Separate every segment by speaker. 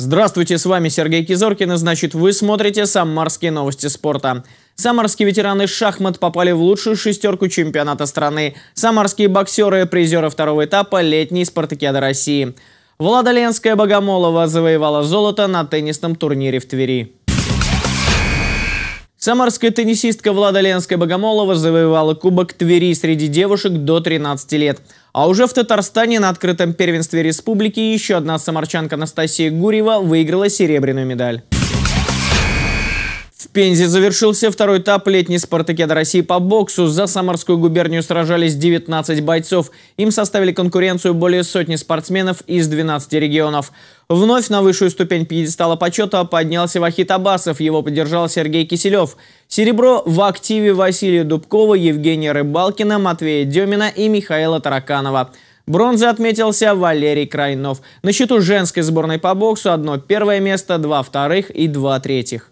Speaker 1: Здравствуйте, с вами Сергей Кизоркин, и значит вы смотрите «Самарские новости спорта». Самарские ветераны шахмат попали в лучшую шестерку чемпионата страны. Самарские боксеры – призеры второго этапа летней спартакиады России. Влада Ленская-Богомолова завоевала золото на теннисном турнире в Твери. Самарская теннисистка Влада Ленская-Богомолова завоевала Кубок Твери среди девушек до 13 лет. А уже в Татарстане на открытом первенстве республики еще одна самарчанка Анастасия Гурьева выиграла серебряную медаль. В Пензе завершился второй этап летней спартакиады России по боксу. За Самарскую губернию сражались 19 бойцов. Им составили конкуренцию более сотни спортсменов из 12 регионов. Вновь на высшую ступень пьедестала почета поднялся Вахит Абасов. Его поддержал Сергей Киселев. Серебро в активе Василия Дубкова, Евгения Рыбалкина, Матвея Демина и Михаила Тараканова. Бронзой отметился Валерий Крайнов. На счету женской сборной по боксу одно первое место, два вторых и два третьих.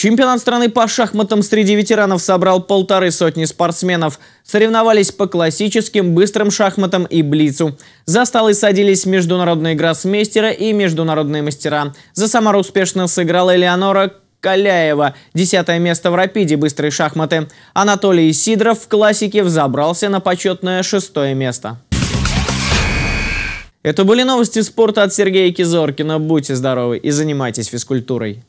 Speaker 1: Чемпионат страны по шахматам среди ветеранов собрал полторы сотни спортсменов. Соревновались по классическим, быстрым шахматам и блицу. За столы садились международные гроссмейстера и международные мастера. За Самару успешно сыграла Элеонора Каляева. Десятое место в «Рапиде» быстрые шахматы. Анатолий Сидоров в классике взобрался на почетное шестое место. Это были новости спорта от Сергея Кизоркина. Будьте здоровы и занимайтесь физкультурой.